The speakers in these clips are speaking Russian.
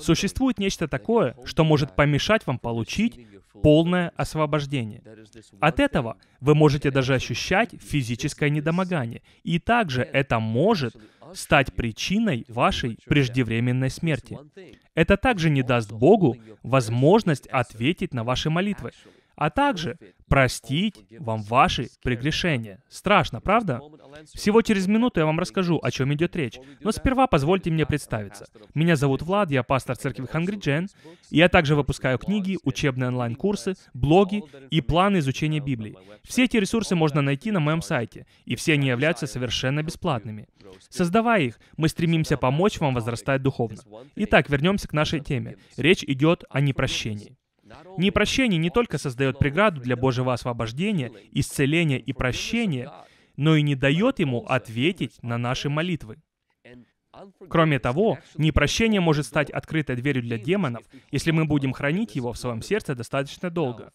Существует нечто такое, что может помешать вам получить полное освобождение. От этого вы можете даже ощущать физическое недомогание, и также это может стать причиной вашей преждевременной смерти. Это также не даст Богу возможность ответить на ваши молитвы, а также простить вам ваши прегрешения. Страшно, правда? Всего через минуту я вам расскажу, о чем идет речь, но сперва позвольте мне представиться. Меня зовут Влад, я пастор церкви Hungry Gen, и я также выпускаю книги, учебные онлайн-курсы, блоги и планы изучения Библии. Все эти ресурсы можно найти на моем сайте, и все они являются совершенно бесплатными. Создавая их, мы стремимся помочь вам возрастать духовно. Итак, вернемся к нашей теме. Речь идет о непрощении. Непрощение не только создает преграду для Божьего освобождения, исцеления и прощения, но и не дает ему ответить на наши молитвы. Кроме того, непрощение может стать открытой дверью для демонов, если мы будем хранить его в своем сердце достаточно долго.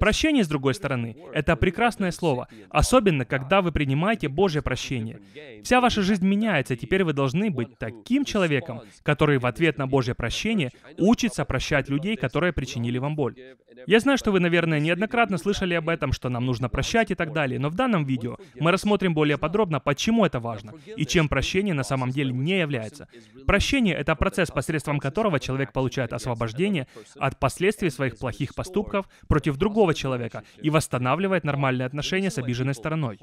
Прощение, с другой стороны, это прекрасное слово, особенно когда вы принимаете Божье прощение. Вся ваша жизнь меняется, и теперь вы должны быть таким человеком, который в ответ на Божье прощение учится прощать людей, которые причинили вам боль. Я знаю, что вы, наверное, неоднократно слышали об этом, что нам нужно прощать и так далее, но в данном видео мы рассмотрим более подробно, почему это важно, и чем прощение на самом деле не не является. Прощение — это процесс, посредством которого человек получает освобождение от последствий своих плохих поступков против другого человека и восстанавливает нормальные отношения с обиженной стороной.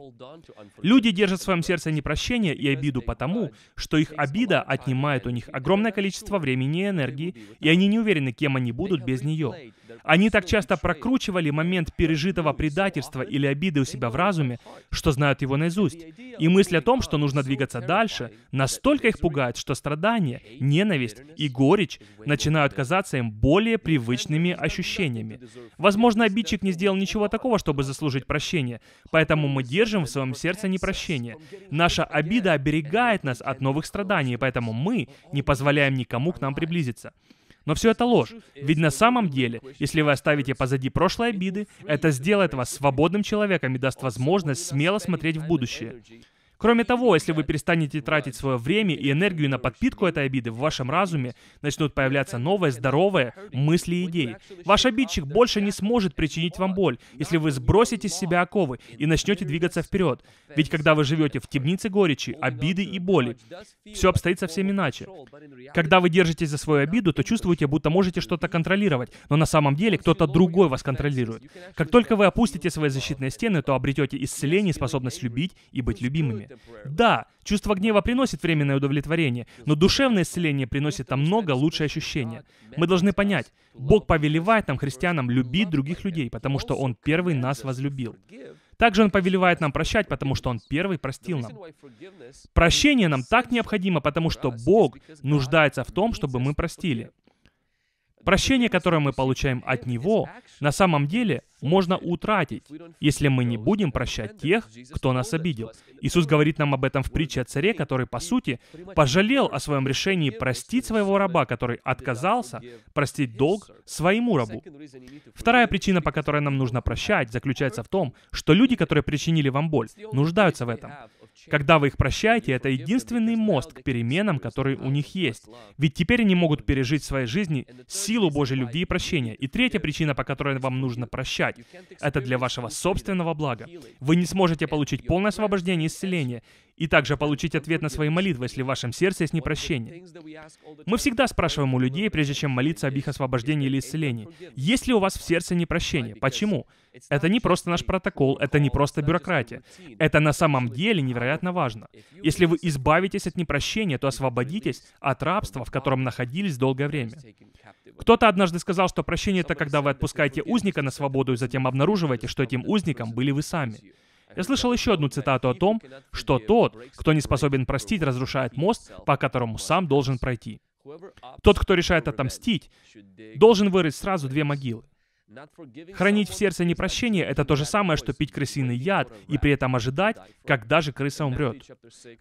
Люди держат в своем сердце непрощение и обиду потому, что их обида отнимает у них огромное количество времени и энергии, и они не уверены, кем они будут без нее. Они так часто прокручивали момент пережитого предательства или обиды у себя в разуме, что знают его наизусть. И мысль о том, что нужно двигаться дальше, настолько их пугает, что страдания, ненависть и горечь начинают казаться им более привычными ощущениями. Возможно, обидчик не сделал ничего такого, чтобы заслужить прощение, поэтому мы держим в своем сердце непрощение. Наша обида оберегает нас от новых страданий, поэтому мы не позволяем никому к нам приблизиться. Но все это ложь. Ведь на самом деле, если вы оставите позади прошлые обиды, это сделает вас свободным человеком и даст возможность смело смотреть в будущее. Кроме того, если вы перестанете тратить свое время и энергию на подпитку этой обиды, в вашем разуме начнут появляться новые, здоровые мысли и идеи. Ваш обидчик больше не сможет причинить вам боль, если вы сбросите с себя оковы и начнете двигаться вперед. Ведь когда вы живете в темнице горечи, обиды и боли, все обстоит совсем иначе. Когда вы держитесь за свою обиду, то чувствуете, будто можете что-то контролировать, но на самом деле кто-то другой вас контролирует. Как только вы опустите свои защитные стены, то обретете исцеление и способность любить и быть любимыми временными. Да, чувство гнева приносит временное удовлетворение, но душевное исцеление приносит много лучшее ощущение. Мы должны понять, Бог повелевает нам, христианам, любить других людей, потому что Он первый нас возлюбил. Также Он повелевает нам прощать, потому что Он первый простил нам. Прощение нам так необходимо, потому что Бог нуждается в том, чтобы мы простили. Прощение, которое мы получаем от Него, на самом деле — можно утратить, если мы не будем прощать тех, кто нас обидел. Иисус говорит нам об этом в притче о царе, который, по сути, пожалел о своем решении простить своего раба, который отказался простить долг своему рабу. Вторая причина, по которой нам нужно прощать, заключается в том, что люди, которые причинили вам боль, нуждаются в этом. Когда вы их прощаете, это единственный мост к переменам, которые у них есть. Ведь теперь они могут пережить в своей жизни силу Божьей любви и прощения. И третья причина, по которой вам нужно прощать, так. Это для вашего собственного блага. Вы не сможете получить полное освобождение и исцеление, и также получить ответ на свои молитвы, если в вашем сердце есть непрощение. Мы всегда спрашиваем у людей, прежде чем молиться об их освобождении или исцелении, есть ли у вас в сердце непрощение? Почему? Это не просто наш протокол, это не просто бюрократия. Это на самом деле невероятно важно. Если вы избавитесь от непрощения, то освободитесь от рабства, в котором находились долгое время. Кто-то однажды сказал, что прощение — это когда вы отпускаете узника на свободу и затем обнаруживаете, что этим узником были вы сами. Я слышал еще одну цитату о том, что тот, кто не способен простить, разрушает мост, по которому сам должен пройти. Тот, кто решает отомстить, должен вырыть сразу две могилы. Хранить в сердце непрощение — это то же самое, что пить крысиный яд и при этом ожидать, когда же крыса умрет.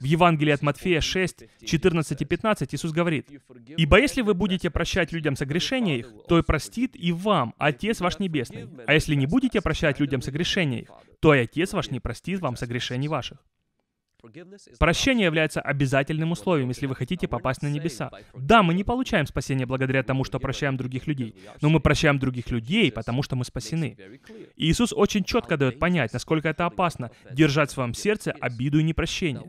В Евангелии от Матфея 6, 14 и 15 Иисус говорит, «Ибо если вы будете прощать людям согрешения их, то и простит и вам Отец ваш Небесный. А если не будете прощать людям согрешения их, то и Отец ваш не простит вам согрешений ваших». Прощение является обязательным условием, если вы хотите попасть на небеса. Да, мы не получаем спасение благодаря тому, что прощаем других людей, но мы прощаем других людей, потому что мы спасены. Иисус очень четко дает понять, насколько это опасно — держать в своем сердце обиду и непрощение.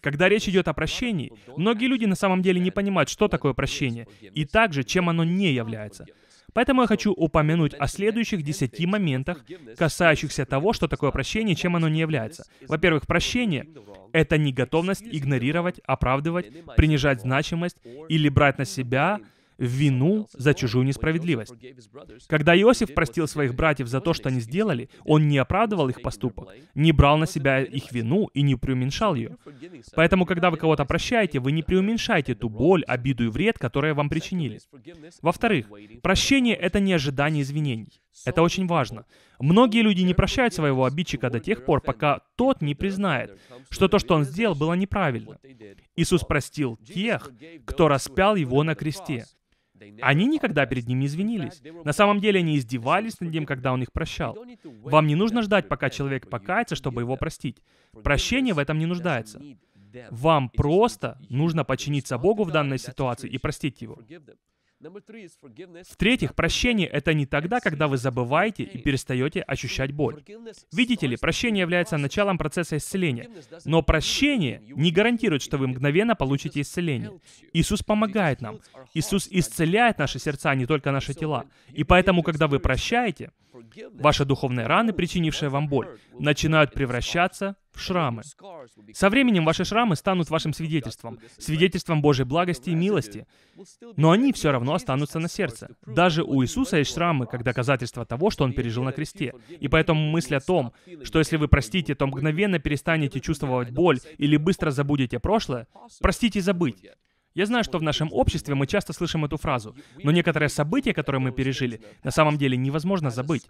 Когда речь идет о прощении, многие люди на самом деле не понимают, что такое прощение, и также, чем оно не является — Поэтому я хочу упомянуть о следующих десяти моментах, касающихся того, что такое прощение, чем оно не является. Во-первых, прощение — это не готовность игнорировать, оправдывать, принижать значимость или брать на себя вину за чужую несправедливость. Когда Иосиф простил своих братьев за то, что они сделали, он не оправдывал их поступок, не брал на себя их вину и не преуменьшал ее. Поэтому, когда вы кого-то прощаете, вы не преуменьшаете ту боль, обиду и вред, которые вам причинили. Во-вторых, прощение — это не ожидание извинений. Это очень важно. Многие люди не прощают своего обидчика до тех пор, пока тот не признает, что то, что он сделал, было неправильно. Иисус простил тех, кто распял его на кресте. Они никогда перед ним не извинились. На самом деле они издевались над ним, когда он их прощал. Вам не нужно ждать, пока человек покается, чтобы его простить. Прощение в этом не нуждается. Вам просто нужно подчиниться Богу в данной ситуации и простить его. В-третьих, прощение — это не тогда, когда вы забываете и перестаете ощущать боль. Видите ли, прощение является началом процесса исцеления, но прощение не гарантирует, что вы мгновенно получите исцеление. Иисус помогает нам. Иисус исцеляет наши сердца, а не только наши тела. И поэтому, когда вы прощаете, ваши духовные раны, причинившие вам боль, начинают превращаться шрамы. Со временем ваши шрамы станут вашим свидетельством, свидетельством Божьей благости и милости, но они все равно останутся на сердце. Даже у Иисуса есть шрамы, как доказательство того, что Он пережил на кресте. И поэтому мысль о том, что если вы простите, то мгновенно перестанете чувствовать боль или быстро забудете прошлое, простите и забыть. Я знаю, что в нашем обществе мы часто слышим эту фразу, но некоторые события, которые мы пережили, на самом деле невозможно забыть.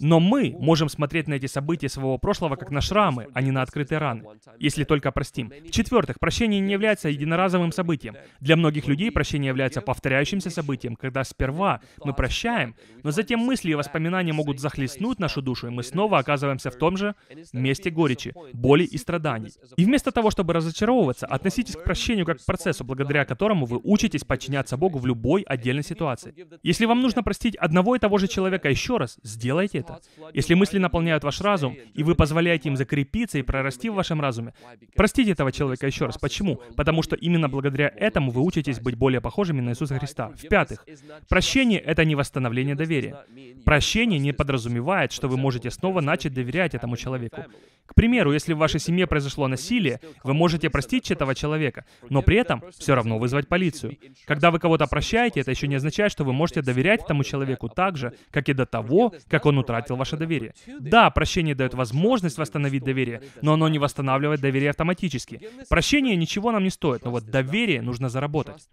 Но мы можем смотреть на эти события своего прошлого как на шрамы, а не на открытые раны, если только простим. В-четвертых, прощение не является единоразовым событием. Для многих людей прощение является повторяющимся событием, когда сперва мы прощаем, но затем мысли и воспоминания могут захлестнуть нашу душу, и мы снова оказываемся в том же месте горечи, боли и страданий. И вместо того, чтобы разочаровываться, относитесь к прощению как к процессу, благодаря которому вы учитесь подчиняться Богу в любой отдельной ситуации. Если вам нужно простить одного и того же человека еще раз, сделайте это это. Если мысли наполняют ваш разум, и вы позволяете им закрепиться и прорасти в вашем разуме, простите этого человека еще раз. Почему? Потому что именно благодаря этому вы учитесь быть более похожими на Иисуса Христа. В-пятых, прощение — это не восстановление доверия. Прощение не подразумевает, что вы можете снова начать доверять этому человеку. К примеру, если в вашей семье произошло насилие, вы можете простить этого человека, но при этом все равно вызвать полицию. Когда вы кого-то прощаете, это еще не означает, что вы можете доверять этому человеку так же, как и до того, как он утратил утратил ваше доверие. Да, прощение дает возможность восстановить доверие, но оно не восстанавливает доверие автоматически. Прощение ничего нам не стоит, но вот доверие нужно заработать.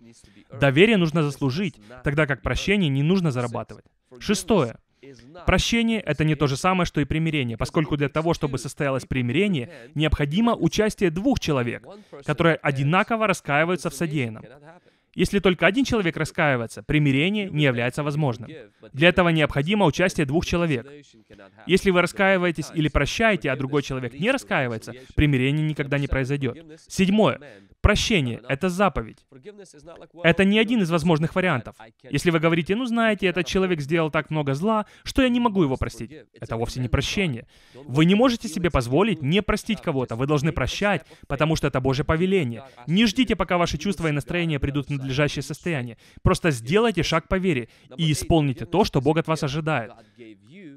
Доверие нужно заслужить, тогда как прощение не нужно зарабатывать. Шестое. Прощение — это не то же самое, что и примирение, поскольку для того, чтобы состоялось примирение, необходимо участие двух человек, которые одинаково раскаиваются в содеянном. Если только один человек раскаивается, примирение не является возможным. Для этого необходимо участие двух человек. Если вы раскаиваетесь или прощаете, а другой человек не раскаивается, примирение никогда не произойдет. Седьмое. Прощение — это заповедь. Это не один из возможных вариантов. Если вы говорите, ну знаете, этот человек сделал так много зла, что я не могу его простить. Это вовсе не прощение. Вы не можете себе позволить не простить кого-то. Вы должны прощать, потому что это Божье повеление. Не ждите, пока ваши чувства и настроения придут в надлежащее состояние. Просто сделайте шаг по вере и исполните то, что Бог от вас ожидает.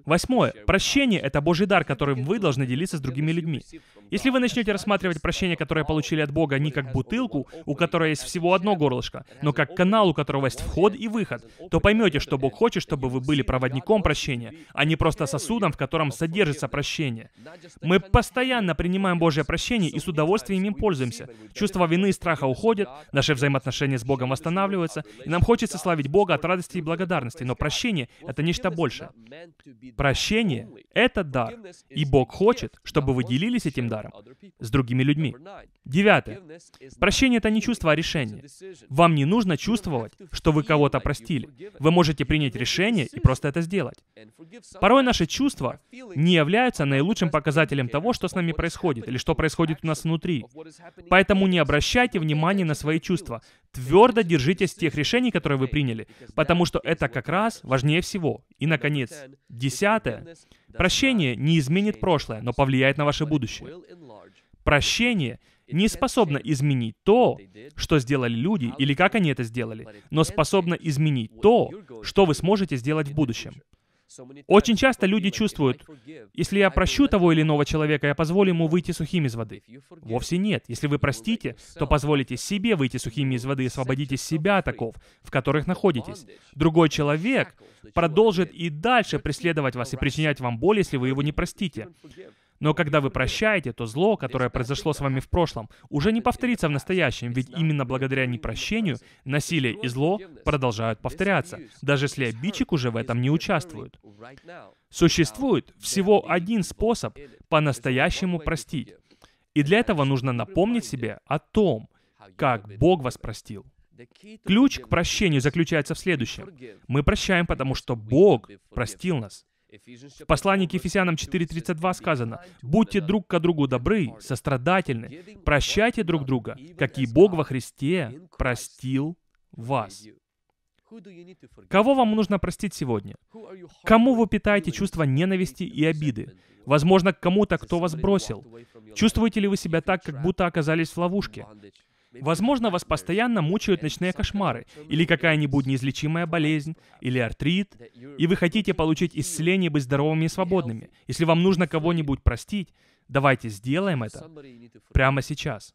Восьмое. Прощение — это Божий дар, которым вы должны делиться с другими людьми. Если вы начнете рассматривать прощение, которое получили от Бога, не как бутылку, у которой есть всего одно горлышко, но как канал, у которого есть вход и выход, то поймете, что Бог хочет, чтобы вы были проводником прощения, а не просто сосудом, в котором содержится прощение. Мы постоянно принимаем Божье прощение и с удовольствием им пользуемся. Чувство вины и страха уходят, наши взаимоотношения с Богом восстанавливаются, и нам хочется славить Бога от радости и благодарности, но прощение — это нечто большее. Прощение — это дар, и Бог хочет, чтобы вы делились этим даром с другими людьми. Девятое. Прощение — это не чувство, а решение. Вам не нужно чувствовать, что вы кого-то простили. Вы можете принять решение и просто это сделать. Порой наши чувства не являются наилучшим показателем того, что с нами происходит, или что происходит у нас внутри. Поэтому не обращайте внимания на свои чувства. Твердо держитесь тех решений, которые вы приняли, потому что это как раз важнее всего. И, наконец, десятое. Прощение не изменит прошлое, но повлияет на ваше будущее. Прощение — не способна изменить то, что сделали люди или как они это сделали, но способна изменить то, что вы сможете сделать в будущем. Очень часто люди чувствуют, если я прощу того или иного человека, я позволю ему выйти сухим из воды. Вовсе нет. Если вы простите, то позволите себе выйти сухими из воды и освободите себя от оков, в которых находитесь. Другой человек продолжит и дальше преследовать вас и причинять вам боль, если вы его не простите. Но когда вы прощаете, то зло, которое произошло с вами в прошлом, уже не повторится в настоящем, ведь именно благодаря непрощению насилие и зло продолжают повторяться, даже если обидчик уже в этом не участвует. Существует всего один способ по-настоящему простить. И для этого нужно напомнить себе о том, как Бог вас простил. Ключ к прощению заключается в следующем. Мы прощаем, потому что Бог простил нас. В послании к Ефесянам 4.32 сказано, «Будьте друг к другу добры, сострадательны, прощайте друг друга, как и Бог во Христе простил вас». Кого вам нужно простить сегодня? Кому вы питаете чувство ненависти и обиды? Возможно, к кому-то, кто вас бросил. Чувствуете ли вы себя так, как будто оказались в ловушке? Возможно, вас постоянно мучают ночные кошмары, или какая-нибудь неизлечимая болезнь, или артрит, и вы хотите получить исцеление быть здоровыми и свободными. Если вам нужно кого-нибудь простить, давайте сделаем это прямо сейчас.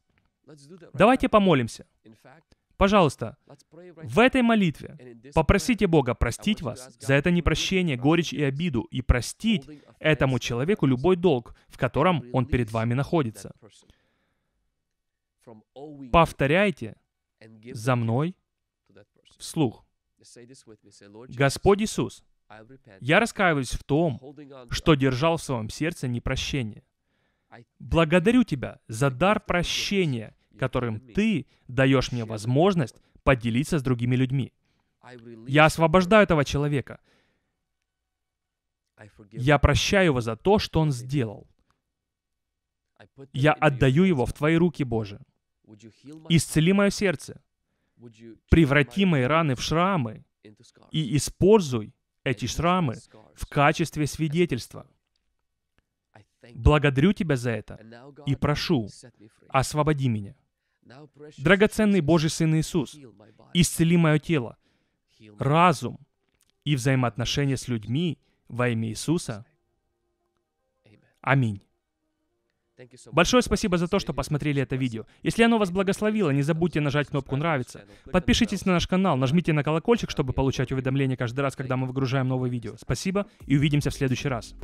Давайте помолимся. Пожалуйста, в этой молитве попросите Бога простить вас за это непрощение, горечь и обиду, и простить этому человеку любой долг, в котором он перед вами находится повторяйте за мной вслух. Господь Иисус, я раскаиваюсь в том, что держал в своем сердце непрощение. Благодарю Тебя за дар прощения, которым Ты даешь мне возможность поделиться с другими людьми. Я освобождаю этого человека. Я прощаю его за то, что он сделал. Я отдаю его в Твои руки, Боже. Исцели мое сердце. Преврати мои раны в шрамы и используй эти шрамы в качестве свидетельства. Благодарю Тебя за это и прошу, освободи меня. Драгоценный Божий Сын Иисус, исцели мое тело, разум и взаимоотношения с людьми во имя Иисуса. Аминь. Большое спасибо за то, что посмотрели это видео. Если оно вас благословило, не забудьте нажать кнопку «Нравится». Подпишитесь на наш канал, нажмите на колокольчик, чтобы получать уведомления каждый раз, когда мы выгружаем новое видео. Спасибо и увидимся в следующий раз.